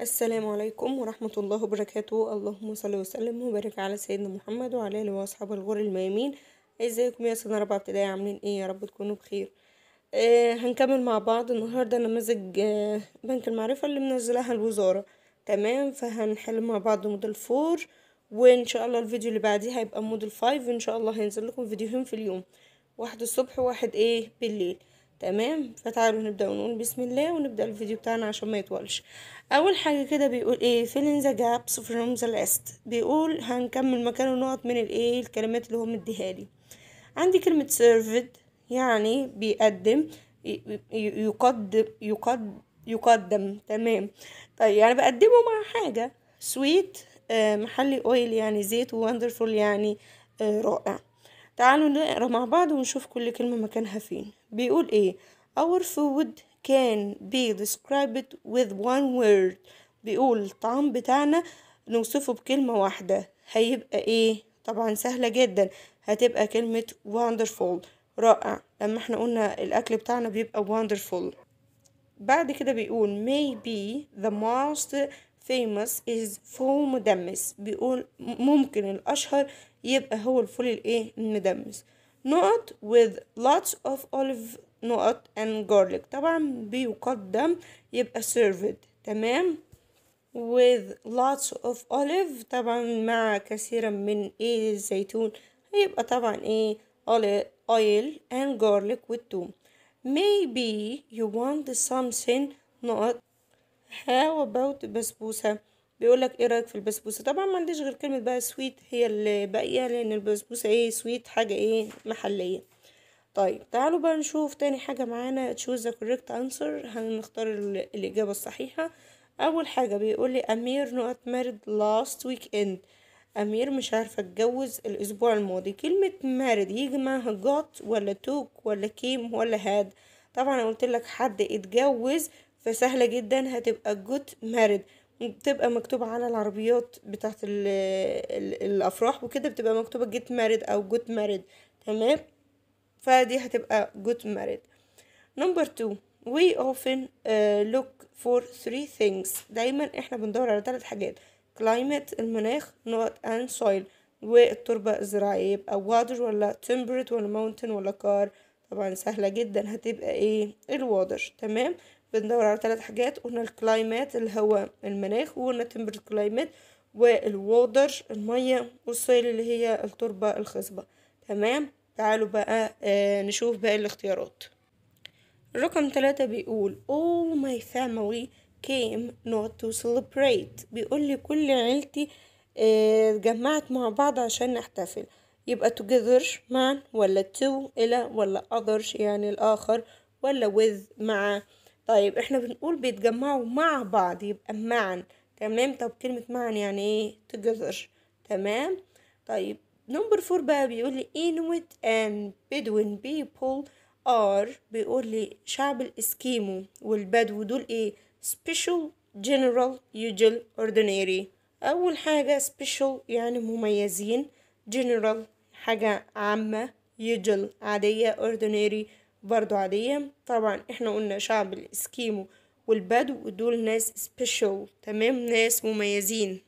السلام عليكم ورحمة الله وبركاته اللهم صل وسلم وبارك على سيدنا محمد وعلى آله وأصحابه الغر الميامين ازيكم يا سنة رابعة ابتدائي عاملين ايه يا رب تكونوا بخير آه هنكمل مع بعض النهاردة نماذج آه بنك المعرفة اللي منزلها الوزارة تمام فهنحل مع بعض موديل فور وان شاء الله الفيديو اللي بعديه هيبقى موديل فايف ان شاء الله هينزل لكم فيديوهين في اليوم واحد الصبح وواحد ايه بالليل تمام فتعالوا نبدأ نقول بسم الله ونبدأ الفيديو بتاعنا عشان ما يطولش أول حاجة كده بيقول ايه فيلين the gaps from the list بيقول هنكمل مكان النقط من الايه الكلمات اللي هو مديها لي عندي كلمة served يعني بيقدم يقدم يقدم يقدم تمام طيب يعني بقدمه مع حاجة سويت محلي اويل يعني زيت ووندرفول يعني آه، رائع تعالوا نقرا مع بعض ونشوف كل كلمة مكانها فين بيقول ايه our food can be described with one word بيقول الطعام بتاعنا نوصفه بكلمة واحدة هيبقى ايه طبعا سهلة جدا هتبقى كلمة wonderful رائع لما احنا قلنا الاكل بتاعنا بيبقى wonderful بعد كده بيقول maybe the most famous is فول مدمس بيقول ممكن الاشهر يبقى هو الفول الايه المدمس نقط with lots of olive نقط and garlic طبعا بيقدم يبقى served تمام with lots of olive طبعا مع كثيرا من ايه الزيتون هيبقى طبعا ايه oil and garlic والثوم maybe you want something نقط how about بسبوسة بيقول لك ايه رايك في البسبوسه طبعا ما عنديش غير كلمه بقى سويت هي اللي باقيه لان البسبوسه ايه سويت حاجه ايه محليه طيب تعالوا بقى نشوف تاني حاجه معانا تشوز ذا كوريكت انسر هنختار الاجابه الصحيحه اول حاجه بيقول لي امير ميرد مارد ويك اند امير مش عارفه اتجوز الاسبوع الماضي كلمه مارد يجي معاها جوت ولا توك ولا كيم ولا هاد طبعا قلت لك حد اتجوز فسهله جدا هتبقى جوت مارد بتبقى مكتوب على العربيات بتاعت ال ال الافراح وكده بتبقى مكتوبه جيت مارد او جوت مارد تمام فدي هتبقى جوت مارد نمبر 2 وي often لوك آه، فور for ثينجز دايما احنا بندور على ثلاث حاجات climate المناخ نوت and soil والتربة الزراعية يبقى واتر ولا temperate ولا mountain ولا كار طبعا سهلة جدا هتبقى ايه الواتر تمام بندور على ثلاث حاجات قلنا الكلايمات الهواء المناخ وقلنا تمبر كلايمات والوودر المية والسويل اللي هي التربة الخصبة تمام تعالوا بقى آه نشوف باقي الاختيارات رقم ثلاثة بيقول all oh my family came not to celebrate بيقول لي كل عيلتي آه، اتجمعت آه مع بعض عشان نحتفل يبقى together مع ولا to إلى ولا others يعني الآخر ولا with مع طيب احنا بنقول بيتجمعوا مع بعض يبقى معا تمام طب كلمة معا يعني ايه together تمام طيب نمبر فور بقى بيقول لي inuit and bedouin people are بيقول لي شعب الاسكيمو والبدو دول ايه special general usual ordinary اول حاجة special يعني مميزين general حاجة عامة usual عادية ordinary برضو عادية طبعا احنا قلنا شعب الاسكيمو والبدو دول ناس سبيشال تمام ناس مميزين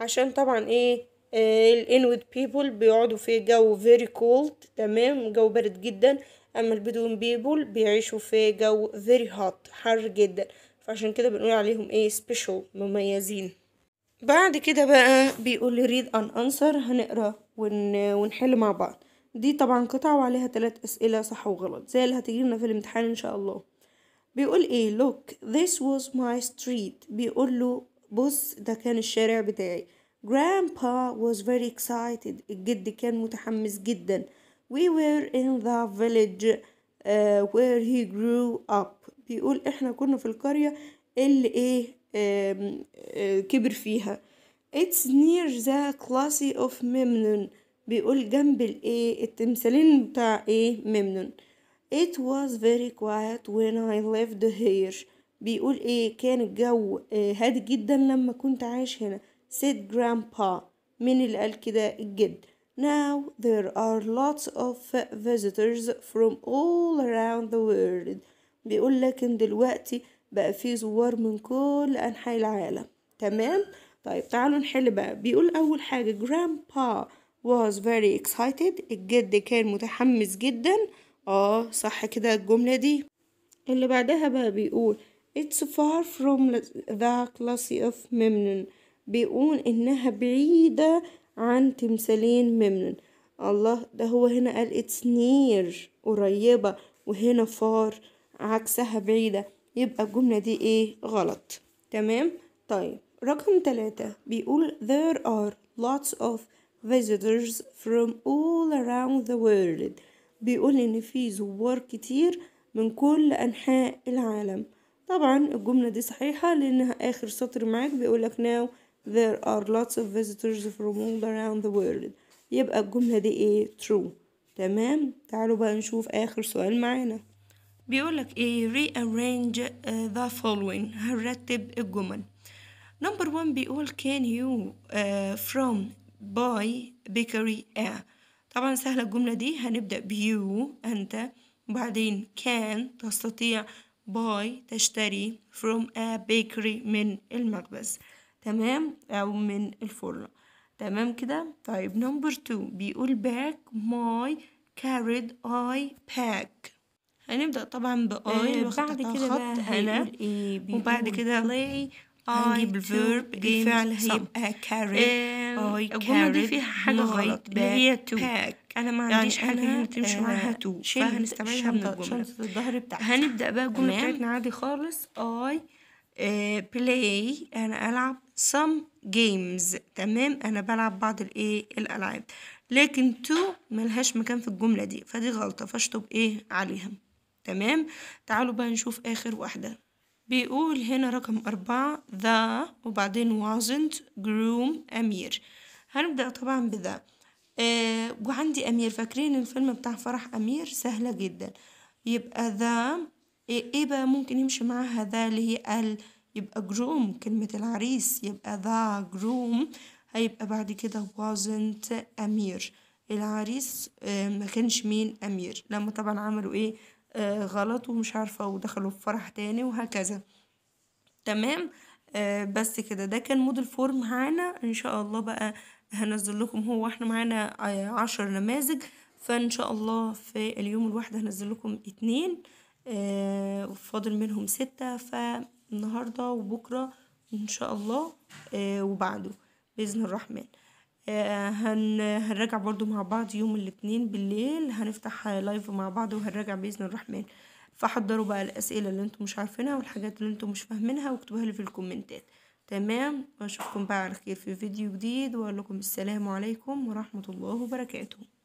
عشان طبعا ايه آه الانويد بيبول بيقعدوا في جو فيري كولد تمام جو بارد جدا اما البدون بيبول بيعيشوا في جو فيري هوت حر جدا فعشان كده بنقول عليهم ايه سبيشال مميزين بعد كده بقى بيقول لي read an هنقرا ون... ونحل مع بعض دي طبعا قطعة وعليها تلات أسئلة صح وغلط زي اللي هتجيلنا في الامتحان إن شاء الله بيقول إيه look this was my street بيقول له بص ده كان الشارع بتاعي grandpa was very excited الجد كان متحمس جدا we were in the village uh, where he grew up بيقول احنا كنا في القرية اللي ايه آه كبر فيها it's near the classy of Memnon بيقول جنب الايه التمثالين بتاع ايه ممنون it was very quiet when I lived here بيقول ايه كان الجو آه، هادي جدا لما كنت عايش هنا said grandpa مين اللي قال كده الجد Now there are lots of visitors from all around the world بيقول لكن دلوقتي بقى في زوار من كل أنحاء العالم تمام طيب تعالوا نحل بقى بيقول أول حاجة grandpa was very excited الجد كان متحمس جدا اه صح كده الجملة دي اللي بعدها بقى بيقول It's far from the class of Memnon بيقول إنها بعيدة عن تمثالين ممنون الله ده هو هنا قال It's near قريبة وهنا far عكسها بعيدة يبقى الجملة دي إيه غلط تمام طيب رقم ثلاثة بيقول there are lots of visitors from all around the world بيقول إن في زوار كتير من كل أنحاء العالم طبعا الجملة دي صحيحة لأنها آخر سطر معاك بيقولك now there are lots of visitors from all around the world يبقى الجملة دي ايه true تمام تعالوا بقى نشوف آخر سؤال معانا بيقولك ايه rearrange uh, the following هنرتب الجمل نمبر 1 بيقول can you uh, from باي بيكري ا طبعا سهلة الجملة دي هنبدأ بيو أنت وبعدين كان تستطيع باي تشتري from a bakery من المخبز تمام أو من الفرن تمام كده طيب نمبر تو بيقول باك ماي كاريد اي باك هنبدأ طبعا بآي آه بعد كده خط هنا إيه وبعد كده play إيه؟ هنجيب الفيرب بالفعل هي آه، carry اي الجملة دي فيها حاجة غلط اللي هي تو أنا ما يعني عنديش يعني حاجة هنا تمشي معاها تو فهنستعملها من الجملة الظهر بتاعتي هنبدأ بقى الجملة بتاعتنا عادي خالص I بلاي آه، أنا ألعب some games تمام أنا بلعب بعض الإيه الألعاب لكن تو ملهاش مكان في الجملة دي فدي غلطة فاشطب إيه عليها تمام تعالوا بقى نشوف آخر واحدة بيقول هنا رقم أربعة ذا وبعدين wasn't groom أمير هنبدأ طبعا بذا آه وعندي أمير فاكرين الفيلم بتاع فرح أمير سهلة جدا يبقى ذا ايه, إيه بقى ممكن يمشي معاها ذا اللي هي ال يبقى جروم كلمة العريس يبقى ذا جروم هيبقى بعد كده wasn't أمير العريس آه ما كانش مين أمير لما طبعا عملوا ايه آه، غلط ومش عارفة ودخلوا في فرح تاني وهكذا تمام آه، بس كده ده كان مود الفور معانا ان شاء الله بقى هنزل لكم هو احنا معانا آه، عشر نماذج فان شاء الله في اليوم الواحد هنزل لكم اتنين وفاضل منهم ستة فالنهاردة وبكرة ان شاء الله وبعده بإذن الرحمن آه، هن هنراجع برضو مع بعض يوم الاثنين بالليل هنفتح لايف مع بعض وهنراجع باذن الرحمن فحضروا بقى الاسئله اللي انتم مش عارفينها والحاجات اللي انتم مش فاهمينها واكتبوها لي في الكومنتات تمام واشوفكم بقى على خير في فيديو جديد واقول لكم السلام عليكم ورحمه الله وبركاته